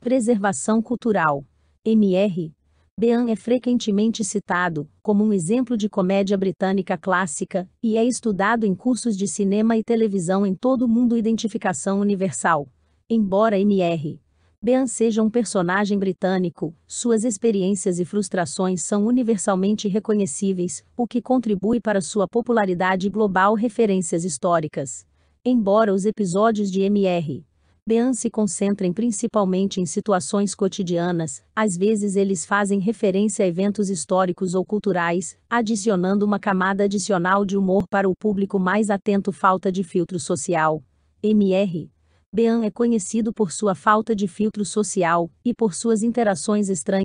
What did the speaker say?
Preservação cultural. MR. Bean é frequentemente citado como um exemplo de comédia britânica clássica e é estudado em cursos de cinema e televisão em todo o mundo identificação universal. Embora MR. Bean seja um personagem britânico, suas experiências e frustrações são universalmente reconhecíveis, o que contribui para sua popularidade global referências históricas. Embora os episódios de MR Bean se concentrem principalmente em situações cotidianas, às vezes eles fazem referência a eventos históricos ou culturais, adicionando uma camada adicional de humor para o público mais atento falta de filtro social. MR. Bean é conhecido por sua falta de filtro social e por suas interações estranhas